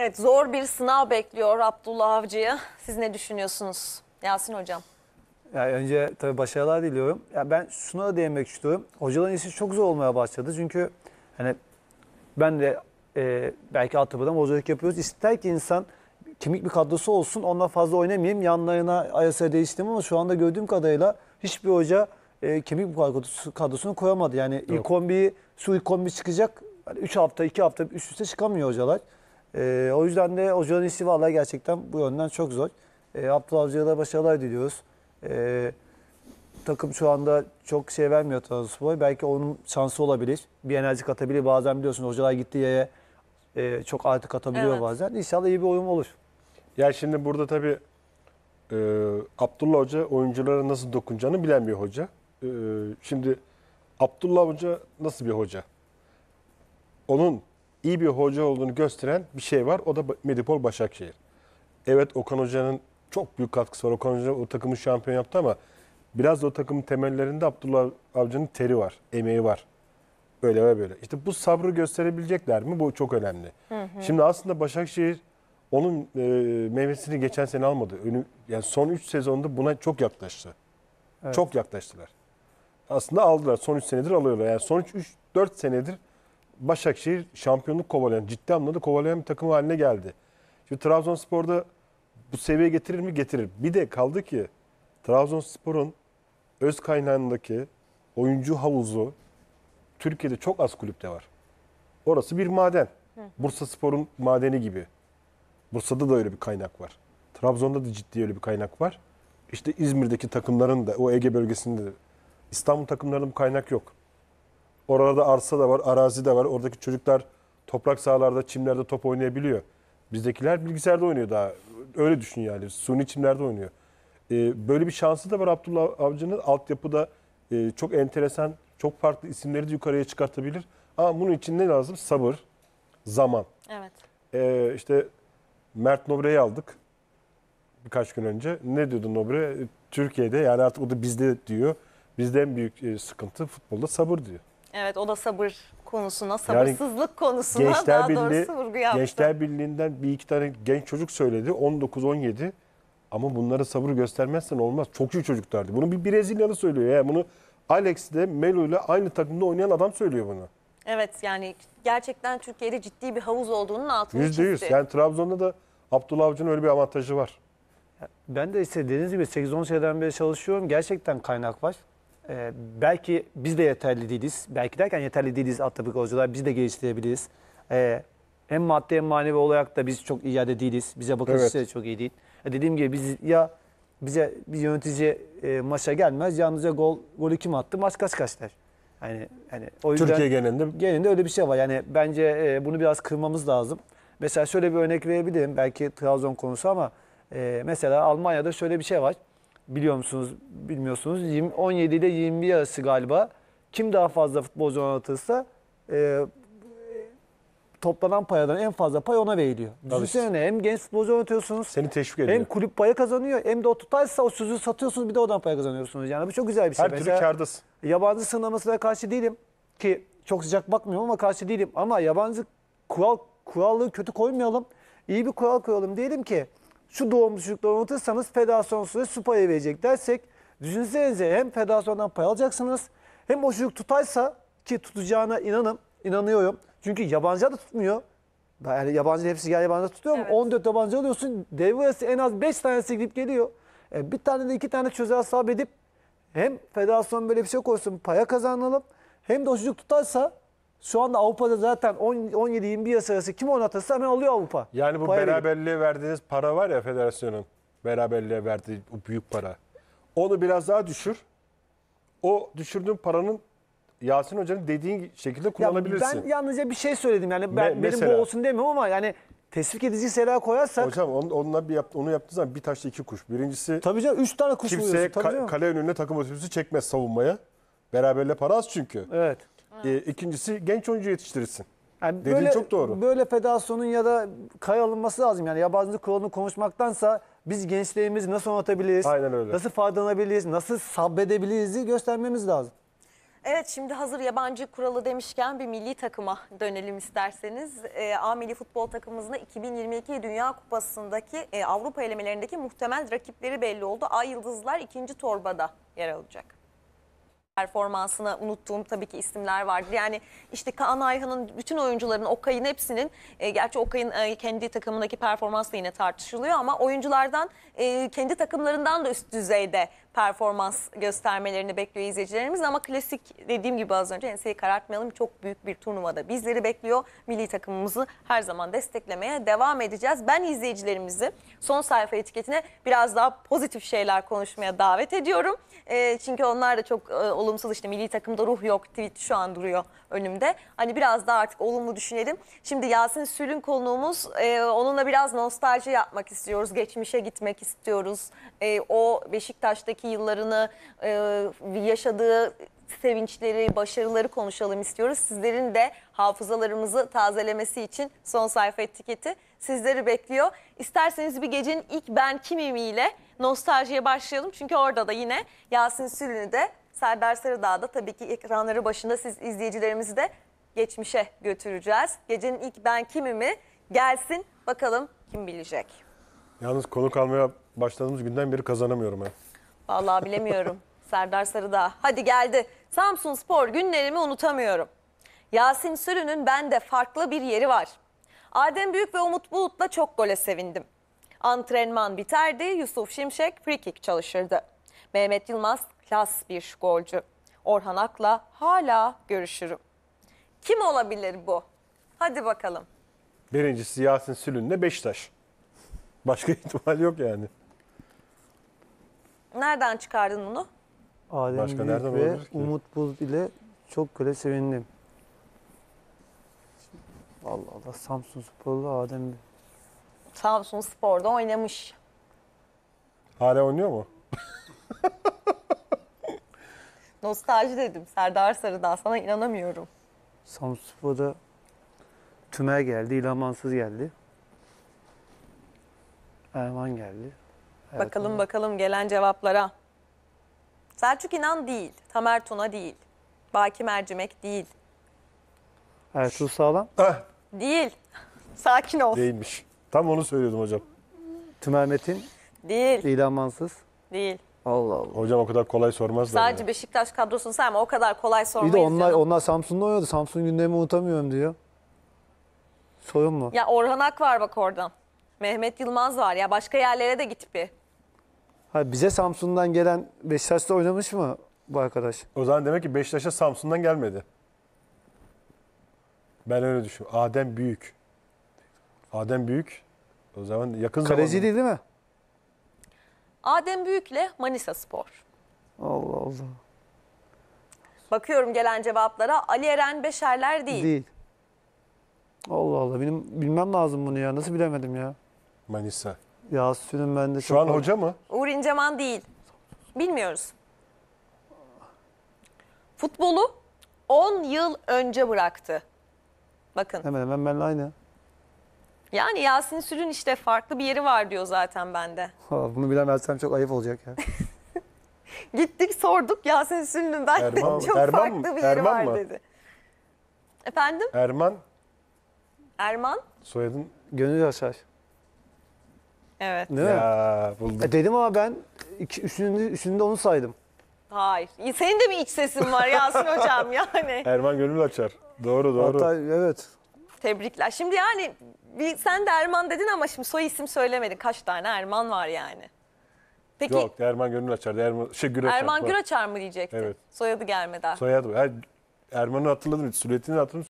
Evet zor bir sınav bekliyor Abdullah Avcı'yı. Siz ne düşünüyorsunuz Yasin Hocam? Ya önce tabii başarılar diliyorum. Ya ben şuna da değinmek istiyorum. Hocaların işi çok zor olmaya başladı. Çünkü hani ben de e, belki alt tabada hocalık yapıyoruz. İster ki insan kemik bir kadrosu olsun. Onunla fazla oynamayayım. Yanlarına ayasa değiştim ama şu anda gördüğüm kadarıyla hiçbir hoca e, kemik kadrosu, kadrosunu koyamadı. Yani Yok. ilk kombi, şu ilk 11 çıkacak. Yani hafta, 2 hafta üst üste çıkamıyor hocalar. E, o yüzden de hocanın işi vallahi gerçekten bu yönden çok zor. E, Abdullah Avcı'ya da başarılar diliyoruz. E, takım şu anda çok şey vermiyor Trabzonspor. Belki onun şansı olabilir. Bir enerji katabilir. Bazen biliyorsun hocalar gittiği yere e, çok artı katabiliyor evet. bazen. İnşallah iyi bir oyun olur. Ya şimdi burada tabii e, Abdullah Hoca oyunculara nasıl dokunacağını bilen bir hoca. E, şimdi Abdullah Hoca nasıl bir hoca? Onun iyi bir hoca olduğunu gösteren bir şey var. O da Medipol Başakşehir. Evet Okan Hoca'nın çok büyük katkısı var. Okan Hoca o takımı şampiyon yaptı ama biraz da o takımın temellerinde Abdullah Avcı'nın teri var, emeği var. Böyle ve böyle. İşte bu sabrı gösterebilecekler mi? Bu çok önemli. Hı hı. Şimdi aslında Başakşehir onun e, meyvesini geçen sene almadı. Önü, yani son 3 sezonda buna çok yaklaştı. Evet. Çok yaklaştılar. Aslında aldılar. Son 3 senedir alıyorlar. Yani son 3-4 senedir Başakşehir şampiyonluk kovalayan, ciddi anlamda kovalayan bir takım haline geldi. Şimdi Trabzonspor'da bu seviye getirir mi? Getirir. Bir de kaldı ki Trabzonspor'un öz kaynağındaki oyuncu havuzu Türkiye'de çok az kulüpte var. Orası bir maden. Bursa Spor'un madeni gibi. Bursa'da da öyle bir kaynak var. Trabzon'da da ciddi öyle bir kaynak var. İşte İzmir'deki takımların da o Ege bölgesinde de İstanbul takımlarının kaynak yok. Oralarda arsa da var, arazi de var. Oradaki çocuklar toprak sahalarda, çimlerde top oynayabiliyor. Bizdekiler bilgisayarda oynuyor daha. Öyle düşün yani. Suni çimlerde oynuyor. Ee, böyle bir şansı da var Abdullah Avcı'nın. Altyapıda e, çok enteresan, çok farklı isimleri de yukarıya çıkartabilir. Ama bunun için ne lazım? Sabır, zaman. Evet. Ee, işte Mert Nobre'yi aldık birkaç gün önce. Ne diyordu Nobre? Türkiye'de yani artık o da bizde diyor. Bizde en büyük e, sıkıntı futbolda sabır diyor. Evet o da sabır konusuna, sabırsızlık yani, konusuna gençler daha Birliği, doğrusu vurgu yaptı. Gençler Birliği'nden bir iki tane genç çocuk söyledi. 19-17 ama bunlara sabır göstermezsen olmaz. Çok iyi çocuklardı. Bunu bir Brezilyalı söylüyor. Yani bunu Alex de Melo ile aynı takımda oynayan adam söylüyor bunu. Evet yani gerçekten Türkiye'de ciddi bir havuz olduğunun altını %100. çizdi. %100. Yani Trabzon'da da Abdullah Avcı'nın öyle bir avantajı var. Ben de işte dediğiniz gibi 8-10 seneden beri çalışıyorum. Gerçekten kaynak var. Ee, belki biz de yeterli değiliz. Belki derken yeterli değiliz alt tabaka hocalar. Biz de geliştirebiliriz. Ee, hem maddi hem manevi olarak da biz çok iyi yerde değiliz. Bize bakış evet. çok iyi değil. Ya e, dediğim gibi biz ya bize bir yönetici e, maça gelmez. Yalnızca gol golü kim attı? Maç kaç kaç der. Yani yani o yüzden Türkiye genelinde genelinde öyle bir şey var. Yani bence e, bunu biraz kırmamız lazım. Mesela şöyle bir örnek verebilirim. Belki Trabzon konusu ama e, mesela Almanya'da şöyle bir şey var biliyor musunuz bilmiyorsunuz 20, 17 ile 21 arası galiba kim daha fazla futbolcu oynatırsa e, toplanan payadan en fazla pay ona veriliyor. Düşünsene hem genç futbolcu oynatıyorsunuz. Seni teşvik ediyor. Hem kulüp payı kazanıyor hem de o tutarsa o sözü satıyorsunuz bir de oradan pay kazanıyorsunuz. Yani bu çok güzel bir şey. Her Mesela, türlü kardasın. Yabancı sınırlamasına karşı değilim ki çok sıcak bakmıyorum ama karşı değilim. Ama yabancı kural kurallığı kötü koymayalım. İyi bir kural koyalım. Diyelim ki şu doğumlu çocukları unutursanız federasyon süresi su payı verecek dersek düşünsenize hem federasyondan pay alacaksınız hem o çocuk tutarsa ki tutacağına inanım, inanıyorum. Çünkü yabancı da tutmuyor. Yani yabancı hepsi gel yabancı tutuyor evet. ama 14 yabancı alıyorsun. Devre en az 5 tanesi gidip geliyor. E, bir tane de iki tane çözer edip hem federasyon böyle bir şey koysun paya kazanalım hem de o çocuk tutarsa şu anda Avrupa'da zaten 17-21 arası kim oynatırsa hemen alıyor Avrupa. Yani bu Kupaya beraberliğe verdiğiniz para var ya federasyonun. Beraberliğe verdiği bu büyük para. Onu biraz daha düşür. O düşürdüğün paranın Yasin Hoca'nın dediğin şekilde kullanabilirsin. ben yalnızca bir şey söyledim. Yani ben, Me- benim bu olsun demiyorum ama yani tesvik edici sera koyarsak Hocam on, onunla bir yap- onu yaptığın zaman bir taşla iki kuş. Birincisi tabii canım üç tane kuş kimseye ka- kale önüne takım otobüsü çekmez savunmaya. Beraberle para az çünkü. evet. E, ikincisi genç oyuncu yetiştirirsin. Yani Dediğin böyle, çok doğru. Böyle Fedasyon'un ya da kay alınması lazım. Yani yabancılık kuralını konuşmaktansa biz gençliğimizi nasıl anlatabiliriz? Aynen öyle. Nasıl faydalanabiliriz? Nasıl sabredebiliriz göstermemiz lazım. Evet şimdi hazır yabancı kuralı demişken bir milli takıma dönelim isterseniz. E, A milli futbol takımımızın 2022 Dünya Kupası'ndaki e, Avrupa elemelerindeki muhtemel rakipleri belli oldu. Ay Yıldızlar ikinci torbada yer alacak performansını unuttuğum tabii ki isimler vardı. Yani işte Kaan Ayhan'ın bütün oyuncuların Okay'ın hepsinin e, gerçi Okay'ın e, kendi takımındaki performans yine tartışılıyor ama oyunculardan e, kendi takımlarından da üst düzeyde performans göstermelerini bekliyor izleyicilerimiz. Ama klasik dediğim gibi az önce enseyi karartmayalım. Çok büyük bir turnuvada bizleri bekliyor. Milli takımımızı her zaman desteklemeye devam edeceğiz. Ben izleyicilerimizi son sayfa etiketine biraz daha pozitif şeyler konuşmaya davet ediyorum. E, çünkü onlar da çok e, olumsuz işte milli takımda ruh yok tweet şu an duruyor önümde. Hani biraz daha artık olumlu düşünelim. Şimdi Yasin Sül'ün konuğumuz e, onunla biraz nostalji yapmak istiyoruz. Geçmişe gitmek istiyoruz. E, o Beşiktaş'taki önceki yıllarını e, yaşadığı sevinçleri, başarıları konuşalım istiyoruz. Sizlerin de hafızalarımızı tazelemesi için son sayfa etiketi sizleri bekliyor. İsterseniz bir gecenin ilk ben kimim ile nostaljiye başlayalım. Çünkü orada da yine Yasin Sülün'ü de Serdar Sarıdağ'da tabii ki ekranları başında siz izleyicilerimizi de geçmişe götüreceğiz. Gecenin ilk ben kimimi gelsin bakalım kim bilecek. Yalnız konuk almaya başladığımız günden beri kazanamıyorum ben. Vallahi bilemiyorum. Serdar Sarıdağ. Hadi geldi. Samsun Spor günlerimi unutamıyorum. Yasin Sürü'nün bende farklı bir yeri var. Adem Büyük ve Umut Bulut'la çok gole sevindim. Antrenman biterdi, Yusuf Şimşek free kick çalışırdı. Mehmet Yılmaz klas bir golcü. Orhan Ak'la hala görüşürüm. Kim olabilir bu? Hadi bakalım. Birincisi Yasin Sülün'le Beşiktaş. Başka ihtimal yok yani. Nereden çıkardın bunu? Adem Başka Büyük nereden ve Umut Buz ile çok köle sevindim. Allah Allah Samsun Sporlu Adem Büyük. Samsun Spor'da oynamış. Hala oynuyor mu? Nostalji dedim Serdar Sarıdağ sana inanamıyorum. Samsun Spor'da Tümer geldi, İlhan geldi. Erman geldi bakalım evet. bakalım gelen cevaplara. Selçuk İnan değil, Tamer Tuna değil, Baki Mercimek değil. Ertuğrul Sağlam? Ah. Değil. Sakin ol. Değilmiş. Tam onu söylüyordum hocam. Tümer Metin? Değil. İlhan Mansız? Değil. Allah Allah. Hocam o kadar kolay sormazlar. Sadece yani. Beşiktaş kadrosunu sayma o kadar kolay sormayız. Bir de onlar, canım. onlar Samsun'da oynadı. Samsun gündemi unutamıyorum diyor. Soyun mu? Ya Orhan Ak var bak oradan. Mehmet Yılmaz var ya başka yerlere de git bir. Ha, bize Samsun'dan gelen Beşiktaş'ta oynamış mı bu arkadaş? O zaman demek ki Beşiktaş'a Samsun'dan gelmedi. Ben öyle düşünüyorum. Adem Büyük. Adem Büyük. O zaman yakın zamanda. Kaleci değil değil mi? Adem Büyük'le Manisa Spor. Allah Allah. Bakıyorum gelen cevaplara. Ali Eren Beşerler değil. Değil. Allah Allah. Benim bilmem lazım bunu ya. Nasıl bilemedim ya? Manisa. Yasin'in bende çok... Şu an hoca mı? Uğur İnceman değil. Bilmiyoruz. Futbolu 10 yıl önce bıraktı. Bakın. Hemen hemen benimle aynı. Yani Yasin sürün işte farklı bir yeri var diyor zaten bende. Ha, Bunu bilemezsem çok ayıp olacak ya. Gittik sorduk Yasin Sülün'ün bende Erman- çok Erman mı? farklı bir yeri Erman var mı? dedi. Efendim Erman Erman Soyadın Gönül Yaşar. Evet. Ne? Ya, buldum. E, dedim ama ben iki, üstünde, üstünde onu saydım. Hayır. Senin de mi iç sesin var Yasin Hocam yani? Erman gönül açar. Doğru doğru. Hatta evet. Tebrikler. Şimdi yani bir, sen de Erman dedin ama şimdi soy isim söylemedin. Kaç tane Erman var yani? Peki, Yok Erman Gönül açar. Erman, şey, Güreçer, Erman Güreçer mı diyecektin? Evet. Soyadı gelmeden. Soyadı. Er, Erman'ı hatırladım. Suretini hatırladım.